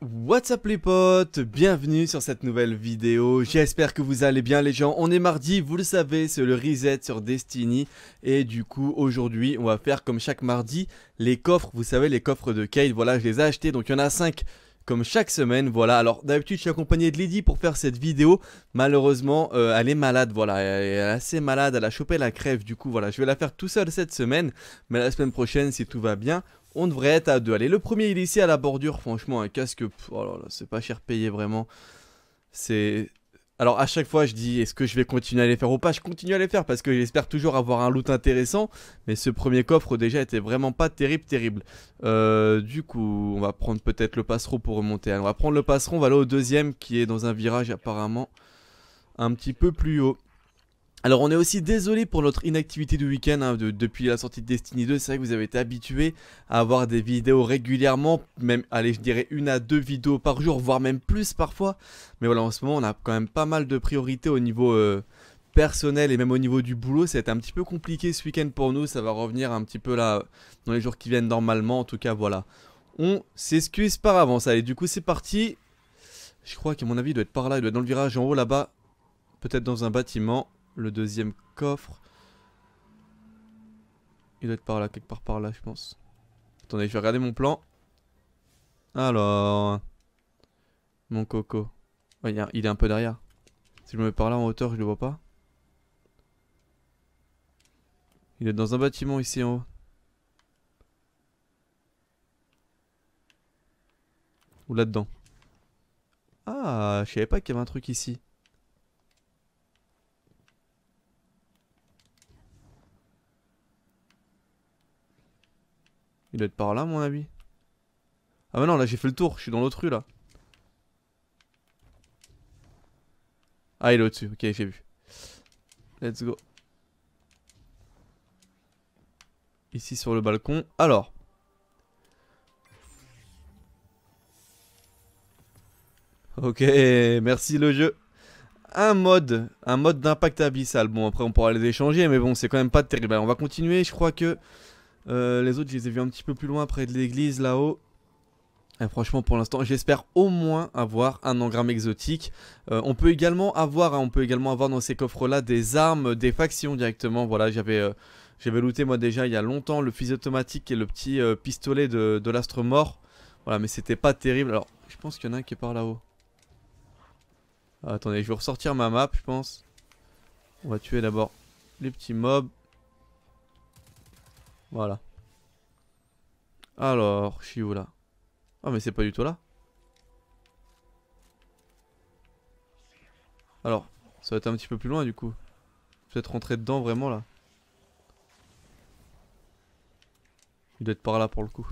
What's up les potes, bienvenue sur cette nouvelle vidéo, j'espère que vous allez bien les gens, on est mardi, vous le savez, c'est le reset sur Destiny et du coup aujourd'hui on va faire comme chaque mardi les coffres, vous savez les coffres de Kate, voilà je les ai achetés donc il y en a 5 comme chaque semaine, voilà. Alors d'habitude je suis accompagné de Lydie pour faire cette vidéo. Malheureusement, euh, elle est malade, voilà. Elle est assez malade, elle a chopé la crève, du coup voilà. Je vais la faire tout seul cette semaine, mais la semaine prochaine, si tout va bien, on devrait être à deux. Allez, le premier il est ici à la bordure, franchement, un casque, oh là là, c'est pas cher payé vraiment. C'est... Alors à chaque fois je dis est-ce que je vais continuer à les faire ou pas, je continue à les faire parce que j'espère toujours avoir un loot intéressant, mais ce premier coffre déjà était vraiment pas terrible terrible. Euh, du coup on va prendre peut-être le passereau pour remonter, on va prendre le passereau, on va aller au deuxième qui est dans un virage apparemment un petit peu plus haut. Alors on est aussi désolé pour notre inactivité du week-end hein, depuis la sortie de Destiny 2, c'est vrai que vous avez été habitué à avoir des vidéos régulièrement, même allez je dirais une à deux vidéos par jour, voire même plus parfois. Mais voilà en ce moment on a quand même pas mal de priorités au niveau euh, personnel et même au niveau du boulot, ça va un petit peu compliqué ce week-end pour nous, ça va revenir un petit peu là dans les jours qui viennent normalement, en tout cas voilà. On s'excuse par avance, allez du coup c'est parti. Je crois qu'à mon avis il doit être par là, il doit être dans le virage en haut là-bas, peut-être dans un bâtiment le deuxième coffre. Il doit être par là, quelque part par là, je pense. Attendez, je vais regarder mon plan. Alors... Mon coco. il, est un peu derrière. Si je me mets par là en hauteur, je le vois pas. Il est dans un bâtiment ici en haut. Ou là-dedans. Ah, je savais pas qu'il y avait un truc ici. Il doit être par là, mon ami. Ah, mais non, là j'ai fait le tour, je suis dans l'autre rue là. Ah, il est au-dessus, ok, j'ai vu. Let's go. Ici sur le balcon. Alors. Ok, merci le jeu. Un mode, un mode d'impact abyssal. Bon, après on pourra les échanger, mais bon, c'est quand même pas terrible. on va continuer, je crois que euh, les autres, je les ai vus un petit peu plus loin, près de l'église, là-haut. franchement, pour l'instant, j'espère au moins avoir un engramme exotique. Euh, on peut également avoir, hein, on peut également avoir dans ces coffres-là des armes, des factions directement. Voilà, j'avais, euh, j'avais looté moi déjà il y a longtemps le fusil automatique et le petit pistolet de, l'astre mort. Voilà, mais c'était pas terrible. Alors, je pense qu'il y en a un qui est par là-haut. Ah, attendez, je vais ressortir ma map, je pense. On va tuer d'abord les petits mobs. Voilà. Alors, je suis où là Ah, mais c'est pas du tout là. Alors, ça va être un petit peu plus loin du coup. Peut-être rentrer dedans vraiment là. Il doit être par là pour le coup.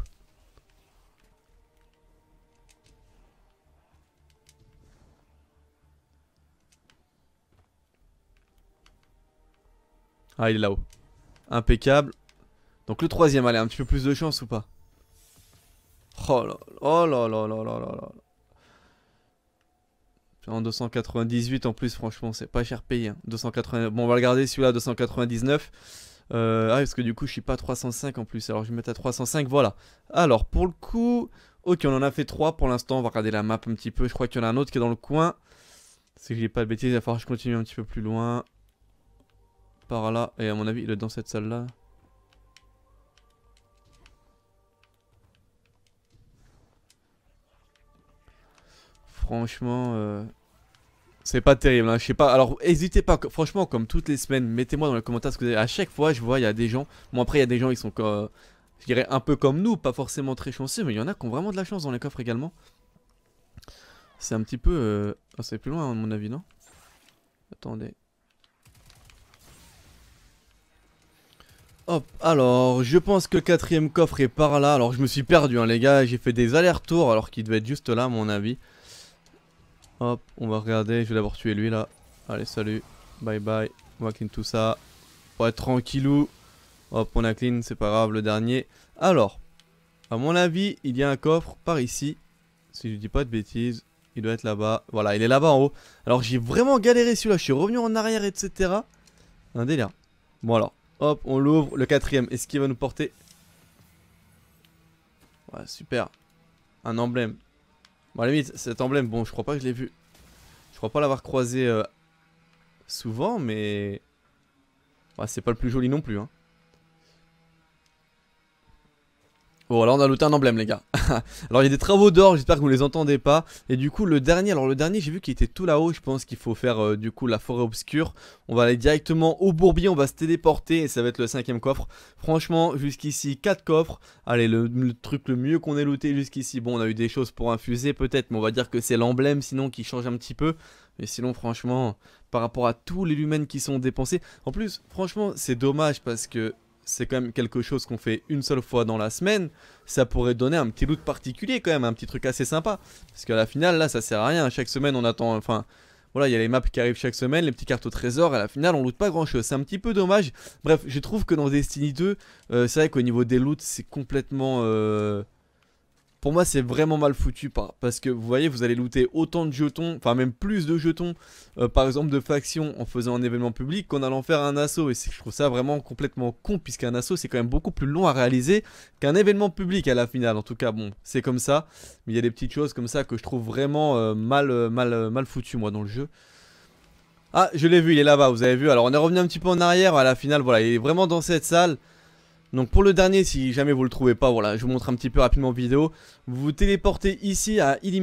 Ah, il est là-haut. Impeccable. Donc le troisième, allez, un petit peu plus de chance ou pas Oh là oh là là là là là là. En 298 en plus, franchement, c'est pas cher payé. Hein. Bon, on va le garder celui-là, 299. Euh... Ah, parce que du coup, je suis pas à 305 en plus. Alors, je vais mettre à 305, voilà. Alors, pour le coup, ok, on en a fait 3 pour l'instant. On va regarder la map un petit peu. Je crois qu'il y en a un autre qui est dans le coin. Si je n'ai pas de bêtises, il va falloir que je continue un petit peu plus loin. Par là. Et à mon avis, il est dans cette salle-là. Franchement, euh, c'est pas terrible. Hein, je sais pas. Alors, hésitez pas. Franchement, comme toutes les semaines, mettez-moi dans les commentaires ce que vous avez. À chaque fois, je vois, il y a des gens. Bon, après, il y a des gens, qui sont, je dirais, un peu comme nous, pas forcément très chanceux, mais il y en a qui ont vraiment de la chance dans les coffres également. C'est un petit peu. Euh... Ah, c'est plus loin, à mon avis, non Attendez. Hop, alors je pense que le quatrième coffre est par là. Alors je me suis perdu hein, les gars, j'ai fait des allers-retours alors qu'il devait être juste là à mon avis. Hop, on va regarder. Je vais d'abord tuer lui là. Allez, salut. Bye bye. On va clean tout ça. être tranquillou. Hop, on a clean, c'est pas grave, le dernier. Alors, à mon avis, il y a un coffre par ici. Si je dis pas de bêtises, il doit être là-bas. Voilà, il est là-bas en haut. Alors, j'ai vraiment galéré celui-là. Je suis revenu en arrière, etc. Un délire. Bon, alors, hop, on l'ouvre. Le quatrième, est-ce qu'il va nous porter Ouais, super. Un emblème. Bon, à la limite, cet emblème, bon, je crois pas que je l'ai vu. Je crois pas l'avoir croisé euh, souvent, mais... Bah, c'est pas le plus joli non plus, hein. Bon, là on a looté un emblème, les gars. alors, il y a des travaux d'or, j'espère que vous les entendez pas. Et du coup, le dernier, alors le dernier, j'ai vu qu'il était tout là-haut. Je pense qu'il faut faire euh, du coup la forêt obscure. On va aller directement au bourbier, on va se téléporter et ça va être le cinquième coffre. Franchement, jusqu'ici, 4 coffres. Allez, le, le truc le mieux qu'on ait looté jusqu'ici. Bon, on a eu des choses pour infuser peut-être, mais on va dire que c'est l'emblème sinon qui change un petit peu. Mais sinon, franchement, par rapport à tous les lumens qui sont dépensés. En plus, franchement, c'est dommage parce que c'est quand même quelque chose qu'on fait une seule fois dans la semaine, ça pourrait donner un petit loot particulier quand même, un petit truc assez sympa. Parce qu'à la finale, là, ça sert à rien. Chaque semaine, on attend. Enfin, voilà, il y a les maps qui arrivent chaque semaine, les petites cartes au trésor, à la finale on loot pas grand chose, c'est un petit peu dommage. Bref, je trouve que dans Destiny 2, euh, c'est vrai qu'au niveau des loots, c'est complètement... Euh, pour moi, c'est vraiment mal foutu parce que vous voyez, vous allez looter autant de jetons, enfin même plus de jetons, euh, par exemple de factions en faisant un événement public qu'en allant faire un assaut. Et je trouve ça vraiment complètement con puisqu'un assaut c'est quand même beaucoup plus long à réaliser qu'un événement public à la finale. En tout cas, bon, c'est comme ça. Mais il y a des petites choses comme ça que je trouve vraiment euh, mal, euh, mal, mal foutu moi dans le jeu. Ah, je l'ai vu, il est là-bas, vous avez vu. Alors on est revenu un petit peu en arrière à la finale. Voilà, il est vraiment dans cette salle. Donc pour le dernier, si jamais vous le trouvez pas, voilà, je vous montre un petit peu rapidement vidéo. Vous vous téléportez ici à île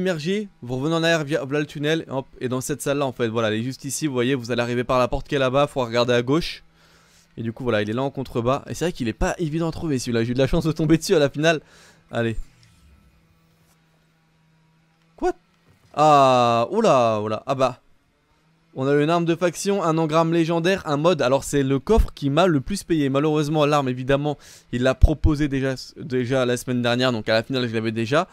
vous revenez en arrière via le tunnel, et dans cette salle là en fait, voilà, elle est juste ici, vous voyez, vous allez arriver par la porte qui est là-bas, faut regarder à gauche. Et du coup voilà, il est là en contrebas, et c'est vrai qu'il est pas évident à trouver celui-là, j'ai eu de la chance de tomber dessus à la finale. Allez. Quoi Ah, oula, oula, ah bah. On a une arme de faction, un engramme légendaire, un mode. Alors c'est le coffre qui m'a le plus payé. Malheureusement l'arme évidemment il l'a proposé déjà, déjà la semaine dernière donc à la finale je l'avais déjà.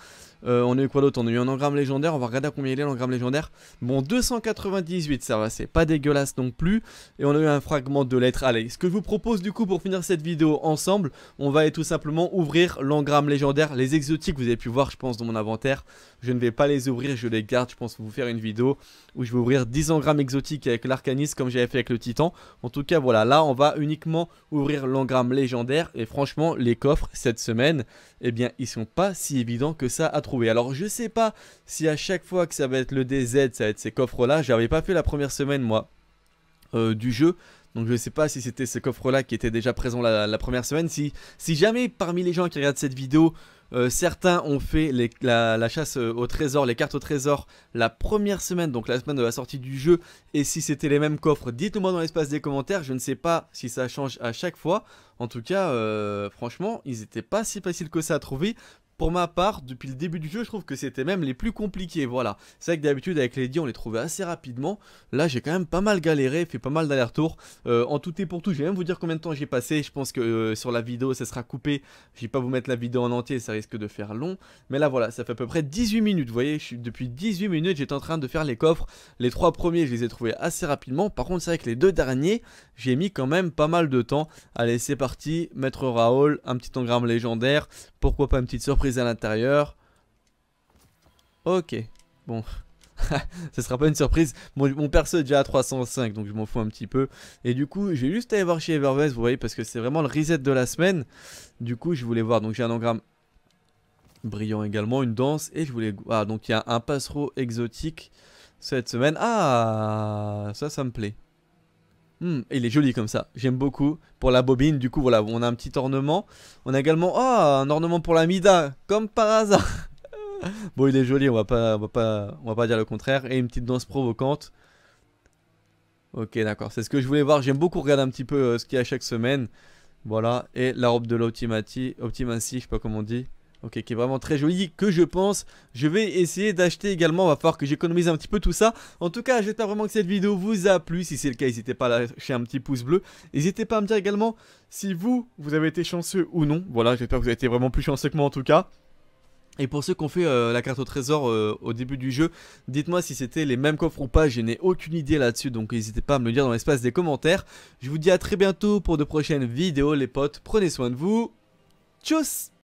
Euh, on a eu quoi d'autre On a eu un engramme légendaire. On va regarder à combien il est l'engramme légendaire. Bon, 298, ça va, c'est pas dégueulasse non plus. Et on a eu un fragment de lettre. Allez, ce que je vous propose du coup pour finir cette vidéo ensemble, on va tout simplement ouvrir l'engramme légendaire. Les exotiques, vous avez pu voir, je pense, dans mon inventaire. Je ne vais pas les ouvrir, je les garde. Je pense vous faire une vidéo où je vais ouvrir 10 engrammes exotiques avec l'arcanis comme j'avais fait avec le titan. En tout cas, voilà, là, on va uniquement ouvrir l'engramme légendaire. Et franchement, les coffres cette semaine, eh bien, ils sont pas si évidents que ça à alors je sais pas si à chaque fois que ça va être le DZ, ça va être ces coffres là. J'avais pas fait la première semaine moi euh, du jeu. Donc je sais pas si c'était ces coffres là qui était déjà présent la, première semaine. Si, si jamais parmi les gens qui regardent cette vidéo, euh, certains ont fait la, chasse euh, au trésor, les cartes au trésor la première semaine, donc la semaine de la sortie du jeu, et si c'était les mêmes coffres, dites-moi dans l'espace des commentaires, je ne sais pas si ça change à chaque fois. En tout cas, franchement, ils n'étaient pas si faciles que ça à trouver. Pour ma part, depuis le début du jeu, je trouve que c'était même les plus compliqués, voilà. C'est vrai que d'habitude, avec les 10, on les trouvait assez rapidement. Là, j'ai quand même pas mal galéré, fait pas mal d'aller-retour. Euh, en tout et pour tout, je vais même vous dire combien de temps j'ai passé. Je pense que euh, sur la vidéo, ça sera coupé. Je vais pas vous mettre la vidéo en entier, ça risque de faire long. Mais là, voilà, ça fait à peu près 18 minutes, vous voyez. Je suis, depuis 18 minutes, j'étais en train de faire les coffres. Les trois premiers, je les ai trouvés assez rapidement. Par contre, c'est vrai que les deux derniers, j'ai mis quand même pas mal de temps. Allez, c'est parti. Maître Raoul, un petit engramme légendaire. Pourquoi pas une petite surprise à l'intérieur. Ok, bon. Ce sera pas une surprise. Mon, mon, perso est déjà à 305, donc je m'en fous un petit peu. Et du coup, j'ai juste aller voir chez Evervest, vous voyez, parce que c'est vraiment le reset de la semaine. Du coup, je voulais voir. Donc j'ai un engramme brillant également, une danse. Et je voulais. voir ah, donc il y a un passereau exotique cette semaine. Ah, ça, ça me plaît. Hmm, il est joli comme ça, j'aime beaucoup. Pour la bobine, du coup, voilà, on a un petit ornement. On a également, oh, un ornement pour la Mida, comme par hasard. bon, il est joli, on va pas, va pas, on va pas dire le contraire. Et une petite danse provocante. Ok, d'accord, c'est ce que je voulais voir. J'aime beaucoup regarder un petit peu euh, ce qu'il y a chaque semaine. Voilà, et la robe de l'Optimati, Optimacy, je sais pas comment on dit. Ok, qui est vraiment très joli, que je pense, je vais essayer d'acheter également, va falloir que j'économise un petit peu tout ça. En tout cas, j'espère vraiment que cette vidéo vous a plu, si c'est le cas, n'hésitez pas à lâcher un petit pouce bleu. N'hésitez pas à me dire également si vous, vous avez été chanceux ou non. Voilà, j'espère que vous avez été vraiment plus chanceux que moi en tout cas. Et pour ceux qui ont fait euh, la carte au trésor euh, au début du jeu, dites-moi si c'était les mêmes coffres ou pas, je n'ai aucune idée là-dessus, donc n'hésitez pas à me le dire dans l'espace des commentaires. Je vous dis à très bientôt pour de prochaines vidéos les potes, prenez soin de vous, tchuss